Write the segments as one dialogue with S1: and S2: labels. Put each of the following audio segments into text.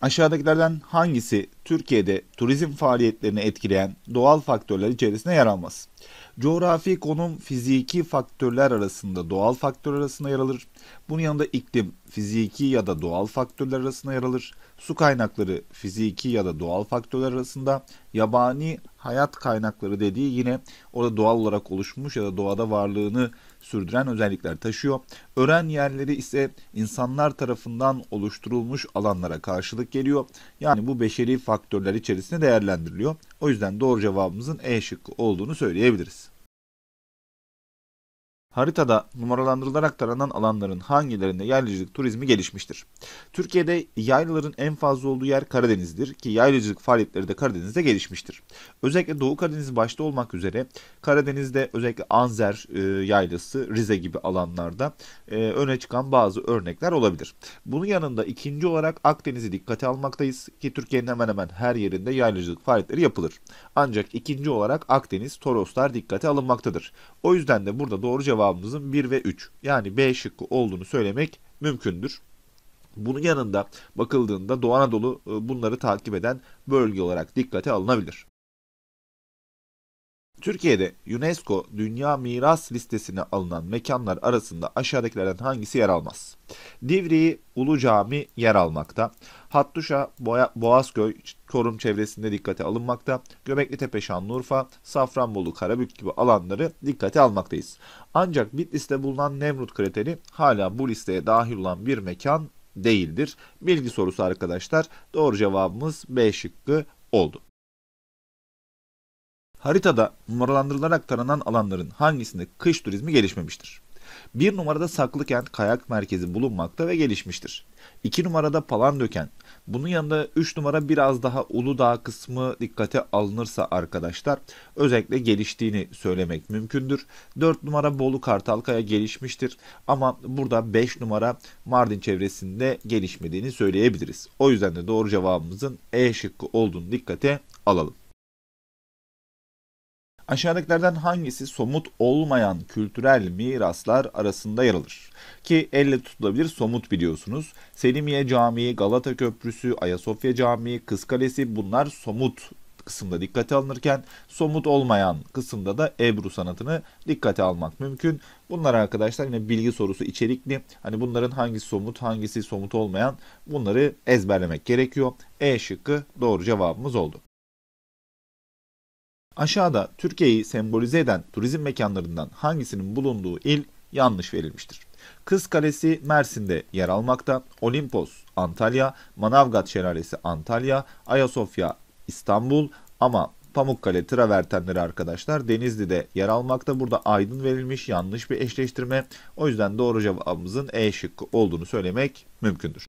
S1: Aşağıdakilerden hangisi Türkiye'de turizm faaliyetlerini etkileyen doğal faktörler içerisinde yer almaz? Coğrafi konum fiziki faktörler arasında doğal faktör arasında yer alır. Bunun yanında iklim fiziki ya da doğal faktörler arasında yer alır. Su kaynakları fiziki ya da doğal faktörler arasında yabani hayat kaynakları dediği yine orada doğal olarak oluşmuş ya da doğada varlığını sürdüren özellikler taşıyor. Ören yerleri ise insanlar tarafından oluşturulmuş alanlara karşılık geliyor. Yani bu beşeri faktörler içerisinde değerlendiriliyor. O yüzden doğru cevabımızın E şıkkı olduğunu söyleyebiliriz haritada numaralandırılarak taranan alanların hangilerinde yaylacılık turizmi gelişmiştir? Türkiye'de yaylaların en fazla olduğu yer Karadeniz'dir ki yaylacılık faaliyetleri de Karadeniz'de gelişmiştir. Özellikle Doğu Karadeniz başta olmak üzere Karadeniz'de özellikle Anzer e, yaylası, Rize gibi alanlarda e, öne çıkan bazı örnekler olabilir. Bunun yanında ikinci olarak Akdeniz'i dikkate almaktayız ki Türkiye'nin hemen hemen her yerinde yaylacılık faaliyetleri yapılır. Ancak ikinci olarak Akdeniz, Toroslar dikkate alınmaktadır. O yüzden de burada doğru cevap cevabımızın 1 ve 3 yani B şıkkı olduğunu söylemek mümkündür. Bunun yanında bakıldığında Doğu Anadolu e, bunları takip eden bölge olarak dikkate alınabilir. Türkiye'de UNESCO Dünya Miras Listesi'ne alınan mekanlar arasında aşağıdakilerden hangisi yer almaz? Divriği Ulu Cami yer almakta. Hattuşa Boya, Boğazköy Çorum çevresinde dikkate alınmakta. Göbekli Tepe Şanlıurfa, Safranbolu Karabük gibi alanları dikkate almaktayız. Ancak Bitlis'te bulunan Nemrut krateri hala bu listeye dahil olan bir mekan değildir. Bilgi sorusu arkadaşlar. Doğru cevabımız B şıkkı oldu. Haritada numaralandırılarak taranan alanların hangisinde kış turizmi gelişmemiştir? 1 numarada Saklı Kent Kayak Merkezi bulunmakta ve gelişmiştir. 2 numarada Palandöken. Bunun yanında 3 numara biraz daha Uludağ kısmı dikkate alınırsa arkadaşlar özellikle geliştiğini söylemek mümkündür. 4 numara Bolu Kartalkaya gelişmiştir ama burada 5 numara Mardin çevresinde gelişmediğini söyleyebiliriz. O yüzden de doğru cevabımızın E şıkkı olduğunu dikkate alalım. Aşağıdakilerden hangisi somut olmayan kültürel miraslar arasında yer alır? Ki elle tutulabilir somut biliyorsunuz. Selimiye Camii, Galata Köprüsü, Ayasofya Camii, Kız Kalesi bunlar somut kısımda dikkate alınırken somut olmayan kısımda da Ebru sanatını dikkate almak mümkün. Bunlar arkadaşlar yine bilgi sorusu içerikli. Hani bunların hangisi somut hangisi somut olmayan bunları ezberlemek gerekiyor. E şıkkı doğru cevabımız oldu. Aşağıda Türkiye'yi sembolize eden turizm mekanlarından hangisinin bulunduğu il yanlış verilmiştir. Kız Kalesi Mersin'de yer almakta, Olimpos Antalya, Manavgat Şelalesi Antalya, Ayasofya İstanbul ama Pamukkale travertenleri arkadaşlar Denizli'de yer almakta. Burada aydın verilmiş yanlış bir eşleştirme. O yüzden doğru cevabımızın E şıkkı olduğunu söylemek mümkündür.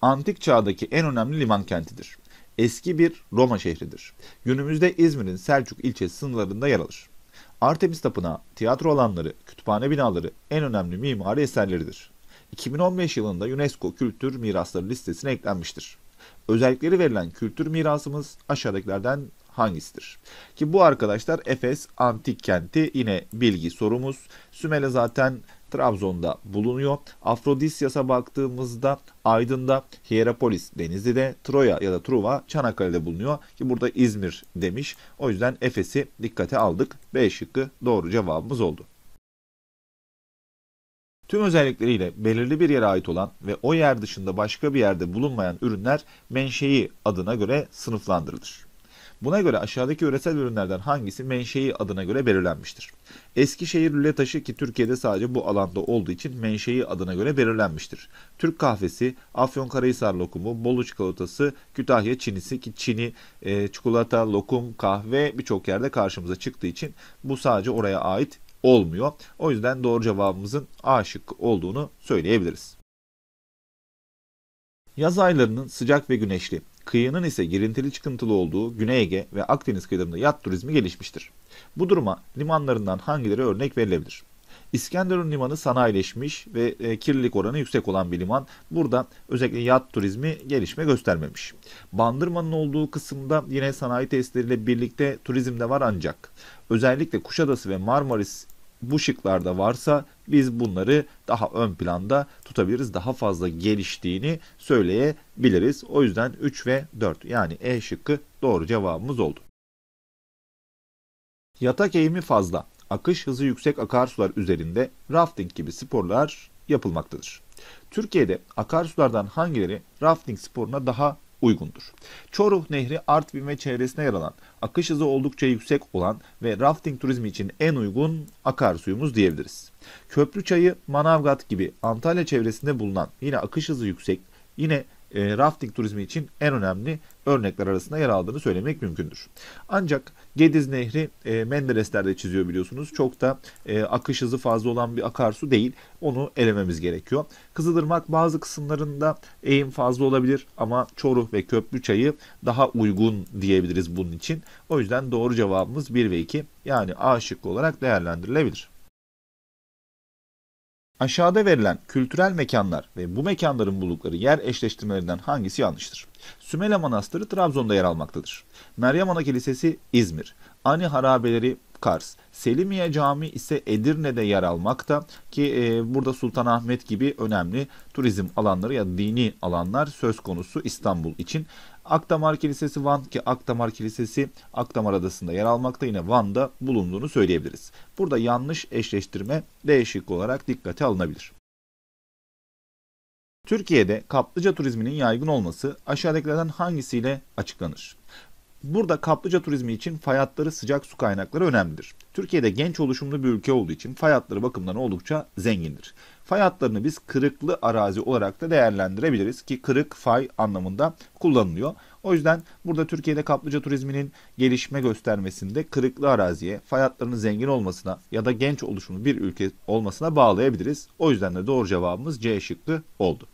S1: Antik çağdaki en önemli liman kentidir eski bir Roma şehridir. Günümüzde İzmir'in Selçuk ilçesi sınırlarında yer alır. Artemis Tapınağı, tiyatro alanları, kütüphane binaları en önemli mimari eserleridir. 2015 yılında UNESCO Kültür Mirasları listesine eklenmiştir. Özellikleri verilen kültür mirasımız aşağıdakilerden hangisidir? Ki bu arkadaşlar Efes antik kenti yine bilgi sorumuz. Sümele zaten Trabzon'da bulunuyor. Afrodisyas'a baktığımızda Aydın'da, Hierapolis, Denizli'de, Troya ya da Truva, Çanakkale'de bulunuyor. Ki burada İzmir demiş. O yüzden Efes'i dikkate aldık. B şıkkı doğru cevabımız oldu. Tüm özellikleriyle belirli bir yere ait olan ve o yer dışında başka bir yerde bulunmayan ürünler menşei adına göre sınıflandırılır. Buna göre aşağıdaki üresel ürünlerden hangisi menşei adına göre belirlenmiştir? Eskişehir lüle taşı ki Türkiye'de sadece bu alanda olduğu için menşei adına göre belirlenmiştir. Türk kahvesi, Afyonkarahisar lokumu, Bolu çikolatası, Kütahya çinisi ki çini, e, çikolata, lokum, kahve birçok yerde karşımıza çıktığı için bu sadece oraya ait olmuyor. O yüzden doğru cevabımızın A şıkkı olduğunu söyleyebiliriz. Yaz aylarının sıcak ve güneşli, kıyının ise girintili çıkıntılı olduğu Güney Ege ve Akdeniz kıyılarında yat turizmi gelişmiştir. Bu duruma limanlarından hangileri örnek verilebilir? İskenderun Limanı sanayileşmiş ve e, kirlilik oranı yüksek olan bir liman. Burada özellikle yat turizmi gelişme göstermemiş. Bandırma'nın olduğu kısımda yine sanayi tesisleriyle birlikte turizm de var ancak özellikle Kuşadası ve Marmaris bu şıklarda varsa biz bunları daha ön planda tutabiliriz. Daha fazla geliştiğini söyleyebiliriz. O yüzden 3 ve 4 yani E şıkkı doğru cevabımız oldu. Yatak eğimi fazla. Akış hızı yüksek akarsular üzerinde rafting gibi sporlar yapılmaktadır. Türkiye'de akarsulardan hangileri rafting sporuna daha uygundur. Çoruh Nehri Artvin ve çevresine yer alan, akış hızı oldukça yüksek olan ve rafting turizmi için en uygun akarsuyumuz diyebiliriz. Köprü çayı Manavgat gibi Antalya çevresinde bulunan yine akış hızı yüksek, yine e, rafting turizmi için en önemli örnekler arasında yer aldığını söylemek mümkündür. Ancak Gediz Nehri e, Menderesler'de çiziyor biliyorsunuz. Çok da e, akış hızı fazla olan bir akarsu değil. Onu elememiz gerekiyor. Kızılırmak bazı kısımlarında eğim fazla olabilir ama Çoruh ve Köprüçay'ı daha uygun diyebiliriz bunun için. O yüzden doğru cevabımız 1 ve 2 yani A şıkkı olarak değerlendirilebilir. Aşağıda verilen kültürel mekanlar ve bu mekanların bulukları yer eşleştirmelerinden hangisi yanlıştır? Sümele Manastırı Trabzon'da yer almaktadır. Meryem Ana Kilisesi İzmir. Ani Harabeleri Kars. Selimiye Camii ise Edirne'de yer almakta ki e, burada Sultanahmet gibi önemli turizm alanları ya dini alanlar söz konusu İstanbul için. Akdamar Kilisesi Van ki Akdamar Kilisesi Akdamar Adası'nda yer almakta yine Van'da bulunduğunu söyleyebiliriz. Burada yanlış eşleştirme değişik olarak dikkate alınabilir. Türkiye'de kaplıca turizminin yaygın olması aşağıdakilerden hangisiyle açıklanır? Burada kaplıca turizmi için fay hatları, sıcak su kaynakları önemlidir. Türkiye'de genç oluşumlu bir ülke olduğu için fay hatları bakımından oldukça zengindir. Fay hatlarını biz kırıklı arazi olarak da değerlendirebiliriz ki kırık fay anlamında kullanılıyor. O yüzden burada Türkiye'de kaplıca turizminin gelişme göstermesinde kırıklı araziye, fay hatlarının zengin olmasına ya da genç oluşumlu bir ülke olmasına bağlayabiliriz. O yüzden de doğru cevabımız C şıkkı oldu.